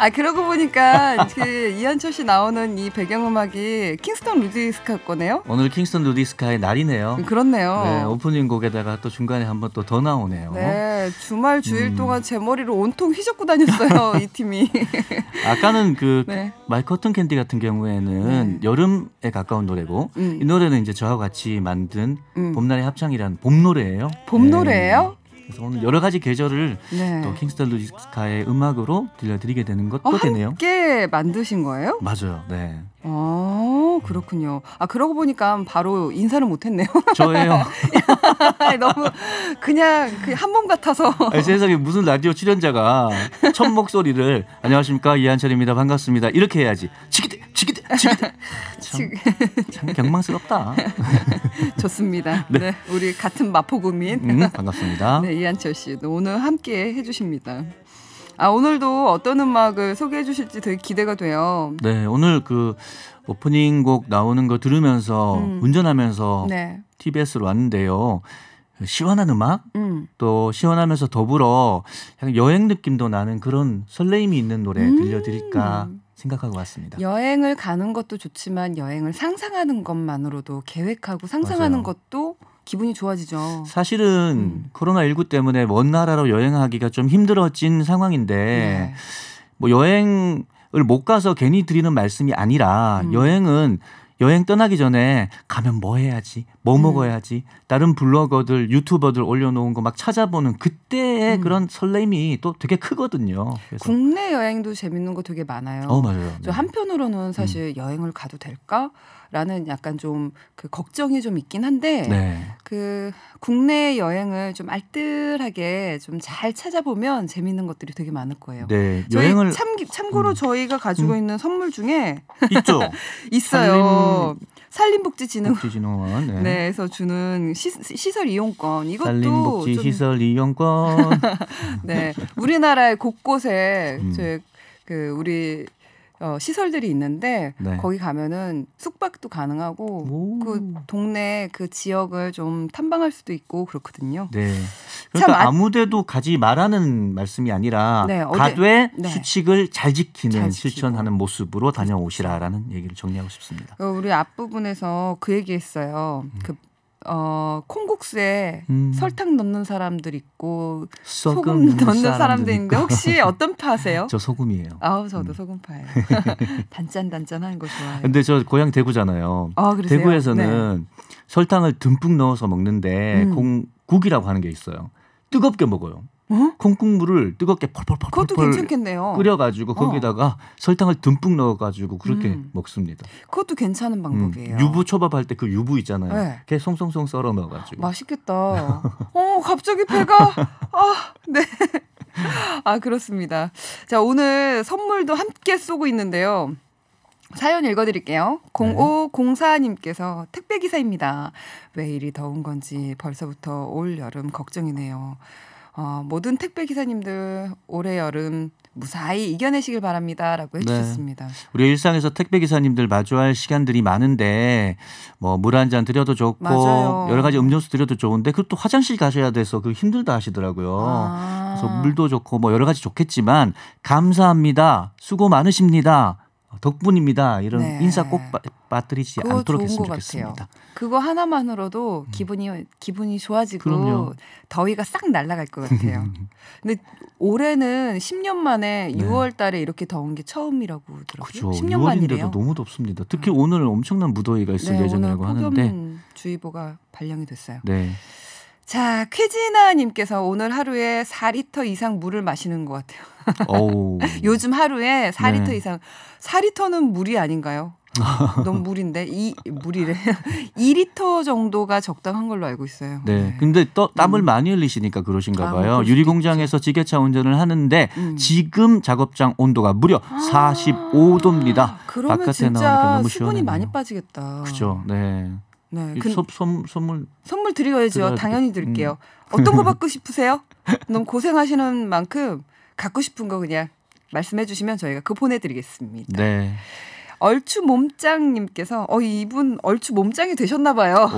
아 그러고 보니까 그 이한철 씨 나오는 이 배경음악이 킹스턴 루디스카 거네요. 오늘 킹스턴 루디스카의 날이네요. 음, 그렇네요. 네, 오프닝 곡에다가 또 중간에 한번 또 더 나오네요. 네, 주말 주일 음. 동안 제 머리를 온통 휘젓고 다녔어요 이 팀이. 아까는 그 네. 말커튼 캔디 같은 경우에는 네. 여름에 가까운 노래고 음. 이 노래는 이제 저와 같이 만든 음. 봄날의 합창이라는봄 노래예요. 봄 노래예요? 네. 그래서 오늘 여러 가지 계절을 네. 또 킹스턴 루지스카의 음악으로 들려드리게 되는 것도 어, 되네요. 함께 만드신 거예요? 맞아요. 네. 어 그렇군요. 아 그러고 보니까 바로 인사를 못했네요. 저예요. 너무 그냥 그 한몸 같아서. 아니, 세상에 무슨 라디오 출연자가 첫 목소리를 안녕하십니까 이한철입니다 반갑습니다 이렇게 해야지. 지기대 지기대 참, 참 경망스럽다. 좋습니다. 네. 네. 우리 같은 마포구민 음, 반갑습니다. 네, 이한철 씨 오늘 함께 해주십니다. 아 오늘도 어떤 음악을 소개해 주실지 되게 기대가 돼요. 네, 오늘 그 오프닝 곡 나오는 거 들으면서 음. 운전하면서 네. TBS로 왔는데요. 시원한 음악 음. 또 시원하면서 더불어 약간 여행 느낌도 나는 그런 설레임이 있는 노래 음. 들려드릴까 음. 생각하고 왔습니다. 여행을 가는 것도 좋지만 여행을 상상하는 것만으로도 계획하고 상상하는 맞아요. 것도 기분이 좋아지죠. 사실은 음. 코로나19 때문에 먼 나라로 여행하기가 좀 힘들어진 상황인데 네. 뭐 여행을 못 가서 괜히 드리는 말씀이 아니라 음. 여행은 여행 떠나기 전에 가면 뭐 해야지, 뭐 음. 먹어야지, 다른 블로거들, 유튜버들 올려놓은 거 막 찾아보는 그때의 음. 그런 설렘이 또 되게 크거든요. 그래서. 국내 여행도 재밌는 거 되게 많아요. 어, 맞아요. 저 네. 한편으로는 사실 음. 여행을 가도 될까? 라는 약간 좀 그 걱정이 좀 있긴 한데 네. 그 국내 여행을 좀 알뜰하게 좀 잘 찾아보면 재밌는 것들이 되게 많을 거예요. 네. 여행을 참, 참고로 음. 저희가 가지고 음. 있는 선물 중에 있죠. 있어요. 산림... 산림복지진흥 복지진흥원 네. 네. 에서 주는 시, 시설 이용권. 이것도 산림복지 좀... 시설 이용권. 네. 우리나라의 곳곳에 음. 그 우리 어, 시설들이 있는데 네. 거기 가면은 숙박도 가능하고 오. 그 동네 그 지역을 좀 탐방할 수도 있고 그렇거든요. 네. 그러니까 아- 아무데도 가지 말라는 말씀이 아니라 네, 어디, 가되 네. 수칙을 잘 지키는 잘 실천하는 모습으로 다녀오시라라는 얘기를 정리하고 싶습니다. 어, 우리 앞부분에서 그 얘기했어요. 음. 그어 콩국수에 음. 설탕 넣는 사람들 있고 소금, 넣는, 사람들 있는데 혹시 어떤 파세요? 저 소금이에요. 아 저도 음. 소금파예요. 단짠단짠한 거 좋아해요. 근데 저 고향 대구잖아요. 아, 대구에서는 네. 설탕을 듬뿍 넣어서 먹는데 음. 콩국이라고 하는 게 있어요. 뜨겁게 먹어요. 어? 콩국물을 뜨겁게 펄펄펄 그것도 괜찮겠네요. 끓여가지고 어. 거기다가 어. 설탕을 듬뿍 넣어가지고 그렇게 음. 먹습니다. 그것도 괜찮은 음, 방법이에요. 음. 유부 초밥할 때 그 유부 있잖아요. 네. 걔 송송송 썰어 넣어가지고 맛있겠다. 어 갑자기 배가 아 네. 아 그렇습니다. 자 오늘 선물도 함께 쏘고 있는데요. 사연 읽어드릴게요. 0504님께서 택배기사입니다. 왜 이리 더운 건지 벌써부터 올 여름 걱정이네요. 어, 모든 택배 기사님들 올해 여름 무사히 이겨내시길 바랍니다라고 네. 해주셨습니다. 네. 우리 일상에서 택배 기사님들 마주할 시간들이 많은데 뭐 물 한 잔 드려도 좋고 맞아요. 여러 가지 음료수 드려도 좋은데 그것도 화장실 가셔야 돼서 그 힘들다 하시더라고요. 아. 그래서 물도 좋고 뭐 여러 가지 좋겠지만 감사합니다, 수고 많으십니다. 어, 덕분입니다. 이런 네. 인사 꼭 빠, 뜨리지 않도록 했으면 좋겠습니다. 같아요. 그거 하나만으로도 음. 기분이 음. 기분이 좋아지고 그럼요. 더위가 싹 날아갈 것 같아요. 근데 올해는 10년 만에 네. 6월 달에 이렇게 더운 게 처음이라고 들었어요. 10년 6월인데도 만이래요. 너무 덥습니다. 특히 음. 오늘 엄청난 무더위가 있을 네, 예정이라고 하는데 염 주의보가 발령이 됐어요. 네. 자, 퀴즈나님께서 오늘 하루에 4리터 이상 물을 마시는 것 같아요. 요즘 하루에 4리터 네. 이상. 4리터는 물이 아닌가요? 너무 물인데 이 물이래 2리터 정도가 적당한 걸로 알고 있어요. 네, 네. 근데 또 땀을 음. 많이 흘리시니까 그러신가 아, 뭐 봐요. 유리 공장에서 지게차 운전을 하는데 음. 지금 작업장 온도가 무려 아~ 45도입니다. 바깥에 나오니까 너무 시원해요. 수분이 많이 빠지겠다. 그죠. 네. 네. 그, 서, 선, 선물 선물 드려야죠. 드 당연히 드릴게요. 음. 어떤 거 받고 싶으세요? 너무 고생하시는 만큼 갖고 싶은 거 그냥 말씀해 주시면 저희가 그 보내드리겠습니다. 네. 얼추 몸짱님께서 어 이분 얼추 몸짱이 되셨나 봐요.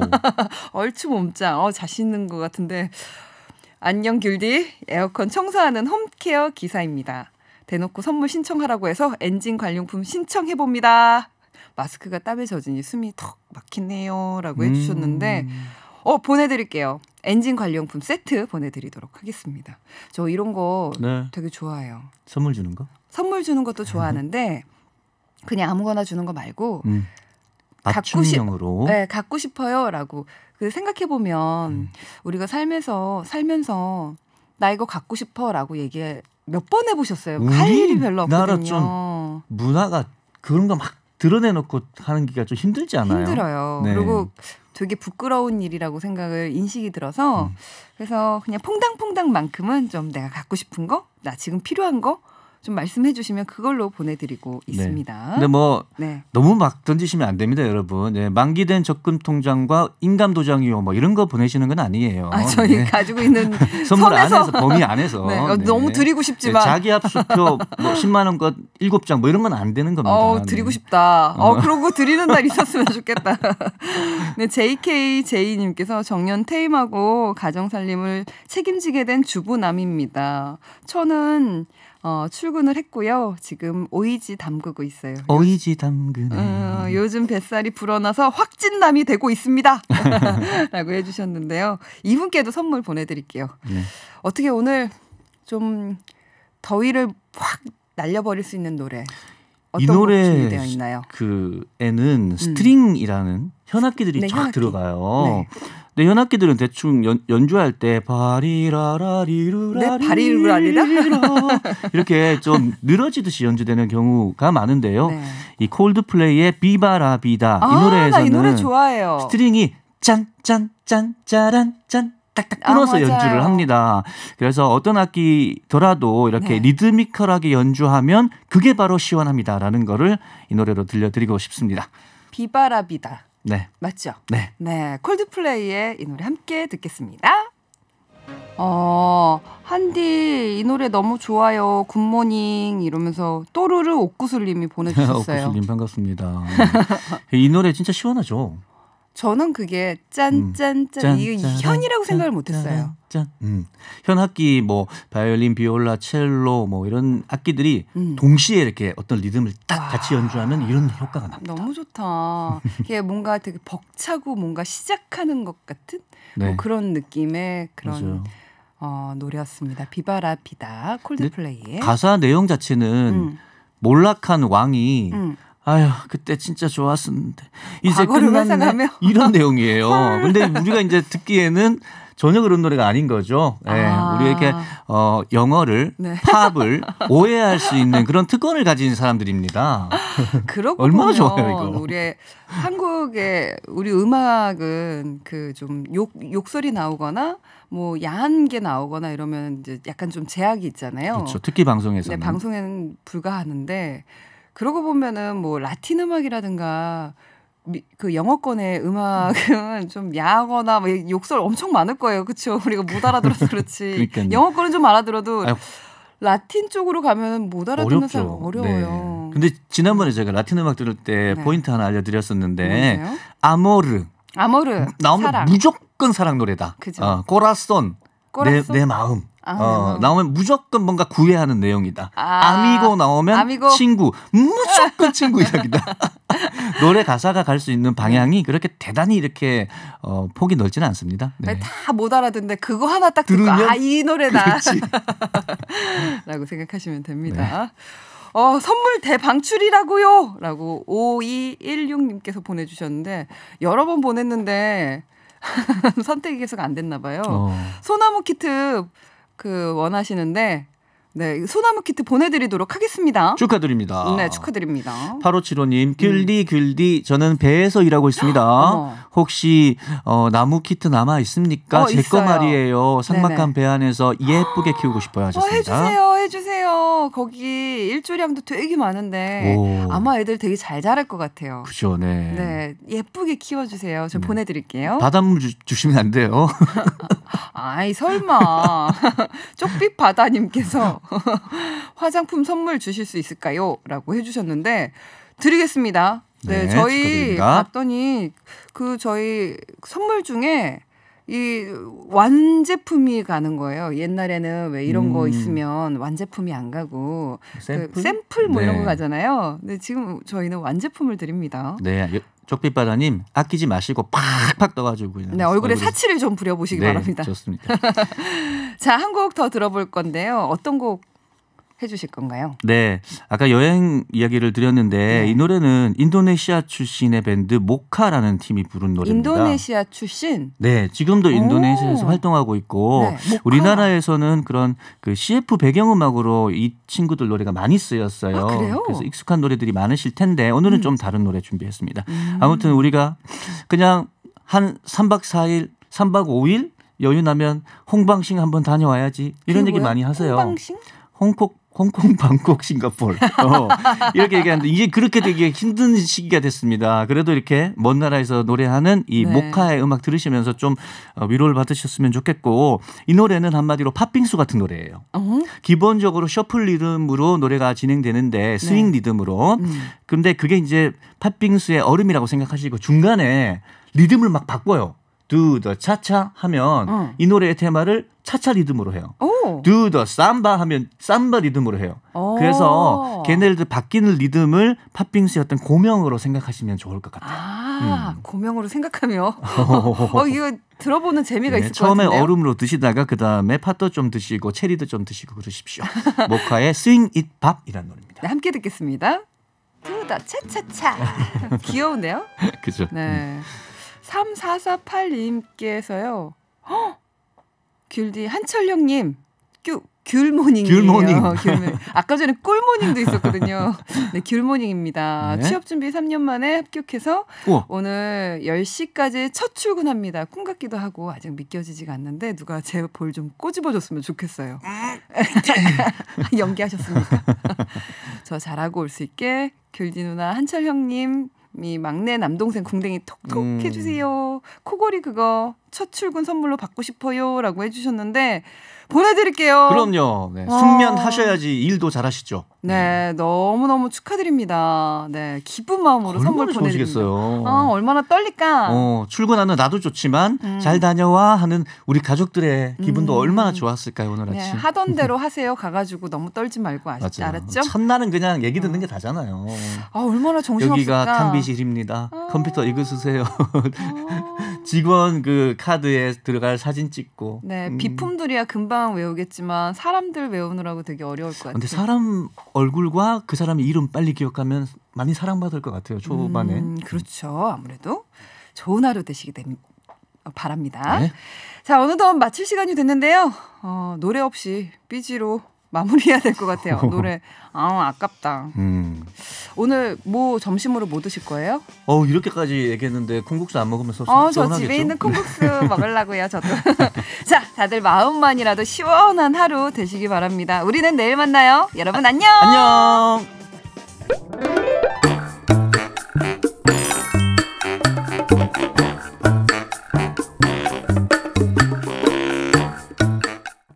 얼추 몸짱 어 자신 있는 것 같은데 안녕 귤디 에어컨 청소하는 홈케어 기사입니다. 대놓고 선물 신청하라고 해서 엔진 관용품 신청해 봅니다. 마스크가 땀에 젖으니 숨이 턱 막히네요라고 해주셨는데 음. 어 보내드릴게요. 엔진 관련품 세트 보내드리도록 하겠습니다. 저 이런 거 네. 되게 좋아해요. 선물 주는 거? 선물 주는 것도 음. 좋아하는데 그냥 아무거나 주는 거 말고 음. 갖고 싶으로 네, 갖고 싶어요라고 그 생각해 보면 음. 우리가 살면서 살면서 나 이거 갖고 싶어라고 얘기 몇 번 해보셨어요. 할 일이 별로 없거든요. 나라 좀 문화가 그런 거막 드러내놓고 하는 기가 좀 힘들지 않아요? 힘들어요. 네. 그리고 되게 부끄러운 일이라고 생각을 인식이 들어서 음. 그래서 그냥 퐁당퐁당만큼은 좀 내가 갖고 싶은 거, 나 지금 필요한 거좀 말씀해 주시면 그걸로 보내드리고 네. 있습니다. 네. 근데 뭐 네. 너무 막 던지시면 안 됩니다, 여러분. 예, 만기된 적금 통장과 인감 도장이요, 뭐 이런 거 보내시는 건 아니에요. 아, 저희 네. 가지고 있는 선물 안에서 범위 안에서 네, 어, 네. 너무 드리고 싶지만 예, 자기 합수표 뭐 10만 원것 7장 뭐 이런 건 안 되는 겁니다. 어, 드리고 네. 싶다. 어, 어. 그러고 드리는 날 있었으면 좋겠다. 네, JK 제이님께서 정년 퇴임하고 가정 살림을 책임지게 된 주부남입니다. 저는 어, 출 출근을 했고요. 지금 오이지 담그고 있어요. 오이지 담그네. 어, 요즘 뱃살이 불어나서 확진남이 되고 있습니다. 라고 해주셨는데요. 이분께도 선물 보내드릴게요. 네. 어떻게 오늘 좀 더위를 확 날려버릴 수 있는 노래 이 노래 그 에는 음. 스트링이라는 음. 현악기들이 네, 쫙 현악기. 들어가요. 네. 근 현악기들은 대충 연, 연주할 때 바리라라리루라 바리루라리라 이렇게 좀 늘어지듯이 연주되는 경우가 많은데요. 네. 이 콜드플레이의 비바라비다 아, 이 노래에서는 이 노래 스트링이 짠짠짠 짜란 짠 딱딱 끊어서 아, 연주를 합니다. 그래서 어떤 악기더라도 이렇게 네. 리드미컬하게 연주하면 그게 바로 시원합니다라는 거를 이 노래로 들려드리고 싶습니다. 비바라비다. 네. 맞죠? 네. 네. 콜드플레이의 이 노래 함께 듣겠습니다. 어, 한디 이 노래 너무 좋아요. 굿모닝 이러면서 또르르 옥구슬님이 보내주셨어요. 옥구슬님 반갑습니다. 네. 이 노래 진짜 시원하죠. 저는 그게 짠짠짠 음. 이 현이라고 생각을 못했어요. 짠. 음. 현 악기 뭐 바이올린, 비올라, 첼로 뭐 이런 악기들이 음. 동시에 이렇게 어떤 리듬을 딱 같이 연주하면 이런 효과가 납니다. 너무 좋다. 이게 뭔가 되게 벅차고 뭔가 시작하는 것 같은 뭐 네. 뭐 그런 느낌의 그런 어, 노래였습니다. 비바라 비다 콜드플레이의 가사 내용 자체는 음. 몰락한 왕이 음. 아휴 그때 진짜 좋았었는데 이제 끝났네 회상하며. 이런 내용이에요. 근데 우리가 이제 듣기에는 전혀 그런 노래가 아닌 거죠. 예, 네, 아. 우리에게 어, 영어를 네. 팝을 오해할 수 있는 그런 특권을 가진 사람들입니다. 그렇군 얼마나 좋아요 이거. 우리 한국의 우리 음악은 그 좀 욕 욕설이 나오거나 뭐 야한 게 나오거나 이러면 이제 약간 좀 제약이 있잖아요. 그렇죠. 특히 방송에서. 네, 방송에는 불가하는데 그러고 보면은 뭐 라틴 음악이라든가 그 영어권의 음악은 좀 야하거나 뭐 욕설 엄청 많을 거예요. 그렇죠? 우리가 못 알아들어서 그렇지. 영어권은 좀 알아들어도 라틴 쪽으로 가면 못 알아듣는 사람 네. 어려워요. 네. 근데 지난번에 제가 라틴 음악 들을 때 네. 포인트 하나 알려드렸었는데 아모르 아모르 나오면 사랑. 무조건 사랑 노래다. 그죠? 어, 꼬라손 내, 내 마음 아, 어, 나오면 무조건 뭔가 구애하는 내용이다. 아, 미고 나오면 아미고. 친구 무조건 친구 이야기다. 노래 가사가 갈 수 있는 방향이 그렇게 대단히 이렇게 어, 폭이 넓지는 않습니다. 네. 다못 알아듣는데 그거 하나 딱 듣고 아 이 노래다. 라고 생각하시면 됩니다. 네. 어, 선물 대방출이라고요! 라고 5216님께서 보내주셨는데, 여러 번 보냈는데, 선택이 계속 안 됐나 봐요. 어. 소나무 키트 그 원하시는데 네, 소나무 키트 보내드리도록 하겠습니다. 축하드립니다. 네, 축하드립니다. 8575님, 귤디, 귤디, 저는 배에서 일하고 있습니다. 혹시, 어, 나무 키트 남아 있습니까? 어, 제거 말이에요. 삭막한 배 안에서 예 예쁘게 키우고 싶어요. 어, 하셨습니다. 해주세요, 해주세요. 거기 일조량도 되게 많은데, 오. 아마 애들 되게 잘 자랄 것 같아요. 그죠, 네. 네, 예쁘게 키워주세요. 저 네. 보내드릴게요. 바닷물 주, 시면안 돼요. 아이, 설마. 쪽빛 바다님께서 화장품 선물 주실 수 있을까요? 라고 해주셨는데 드리겠습니다. 네, 네 저희 축하드립니다. 봤더니 그 저희 선물 중에 이 완제품이 가는 거예요. 옛날에는 왜 이런 음. 거 있으면 완제품이 안 가고 샘플, 그 샘플 뭐 네. 이런 거 네. 가잖아요. 근데 지금 저희는 완제품을 드립니다. 네. 쪽빛바다님 아끼지 마시고 팍팍 떠가지고 그냥 네 얼굴에 얼굴을... 사치를 좀 부려보시기 네, 바랍니다. 좋습니다. 자, 한 곡 더 들어볼 건데요. 어떤 곡 해주실 건가요? 네, 아까 여행 이야기를 드렸는데 네. 이 노래는 인도네시아 출신의 밴드 모카라는 팀이 부른 노래입니다. 인도네시아 출신? 네, 지금도 인도네시아에서 오. 활동하고 있고 네, 우리나라에서는 그런 그 CF 배경음악으로 이 친구들 노래가 많이 쓰였어요. 아, 그래서 익숙한 노래들이 많으실 텐데 오늘은 음. 좀 다른 노래 준비했습니다. 음. 아무튼 우리가 그냥 한 3박 4일, 3박 5일 여유 나면 홍방싱 한번 다녀와야지 이런 얘기 많이 하세요. 홍방싱? 홍콩 홍콩, 방콕, 싱가폴 어, 이렇게 얘기하는데 이제 그렇게 되기 힘든 시기가 됐습니다. 그래도 이렇게 먼 나라에서 노래하는 이 네. 모카의 음악 들으시면서 좀 어, 위로를 받으셨으면 좋겠고 이 노래는 한마디로 팥빙수 같은 노래예요. 어흥? 기본적으로 셔플 리듬으로 노래가 진행되는데 네. 스윙 네. 리듬으로 음. 근데 그게 이제 팥빙수의 얼음이라고 생각하시고 중간에 리듬을 막 바꿔요. do the 차차 하면 어. 이 노래의 테마를 차차 리듬으로 해요. 오. do the samba 하면 삼바 리듬으로 해요. 오. 그래서 걔네들 바뀌는 리듬을 팥빙수의 어떤 고명으로 생각하시면 좋을 것 같아요. 아, 음. 고명으로 생각하며. 어, 이거 들어보는 재미가 네, 있을 것 같아요. 처음에 얼음으로 드시다가 그 다음에 팥도 좀 드시고 체리도 좀 드시고 그러십시오. 모카의 Swing It b o p 이란 노래입니다. 네, 함께 듣겠습니다. 두 o 차차차. 귀여운데요? 그죠. 네. 음. 3448님께서요. 헉! 귤디 한철령님 큐 귤모닝. 귤모닝. 어, 귤모닝. 아까 전에 꿀모닝도 있었거든요. 네, 귤모닝입니다. 네. 취업 준비 3년 만에 합격해서 우와. 오늘 10시까지 첫 출근합니다. 꿈 같기도 하고 아직 믿겨지지가 않는데 누가 제 볼 좀 꼬집어줬으면 좋겠어요. 음. 연기하셨습니까? 저 잘하고 올 수 있게 귤디 누나 한철 형님 이 막내 남동생 궁뎅이 톡톡 음. 해주세요. 코골이 그거 첫 출근 선물로 받고 싶어요라고 해주셨는데 보내드릴게요. 그럼요. 네. 숙면 하셔야지 일도 잘하시죠. 네, 네. 너무 너무 축하드립니다. 네, 기쁜 마음으로 선물 보내시겠어요 아, 얼마나 떨릴까? 어, 출근하는 나도 좋지만 음. 잘 다녀와 하는 우리 가족들의 기분도 음. 얼마나 좋았을까요 오늘 네, 아침. 하던 대로 하세요. 가가지고 너무 떨지 말고 아시죠? 알았죠? 첫날은 그냥 얘기 듣는 음. 게 다잖아요. 아, 얼마나 정신없을까? 여기가 탕비실입니다. 아. 컴퓨터 이거 쓰세요. 아. 직원 그 카드에 들어갈 사진 찍고. 네, 음. 비품들이야 금방 외우겠지만 사람들 외우느라고 되게 어려울 것 같아요. 근데 사람 얼굴과 그사람 이름 빨리 기억하면 많이 사랑받을 것 같아요. 초반에. 음, 그렇죠. 아무래도 좋은 하루 되시기 됩 어, 바랍니다. 네? 자, 어느덧 마칠 시간이 됐는데요. 어, 노래 없이 삐지로 마무리해야 될 것 같아요. 노래 아 아깝다. 음. 오늘 뭐 점심으로 뭐 드실 거예요? 어 이렇게까지 얘기했는데 콩국수 안 먹으면 서 어저 집에 있는 콩국수 먹으려고요 저도. 자 다들 마음만이라도 시원한 하루 되시기 바랍니다. 우리는 내일 만나요. 여러분 안녕. 안녕.